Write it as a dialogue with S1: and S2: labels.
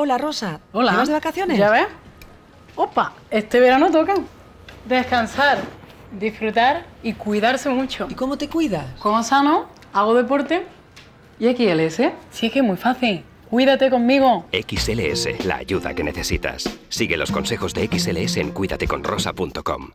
S1: Hola, Rosa. Hola. de vacaciones? ¿Ya ves? Opa, este verano toca descansar, disfrutar y cuidarse mucho. ¿Y cómo te cuidas? Como sano, hago deporte y XLS. Sí, que es muy fácil. Cuídate conmigo.
S2: XLS, la ayuda que necesitas. Sigue los consejos de XLS en cuídateconrosa.com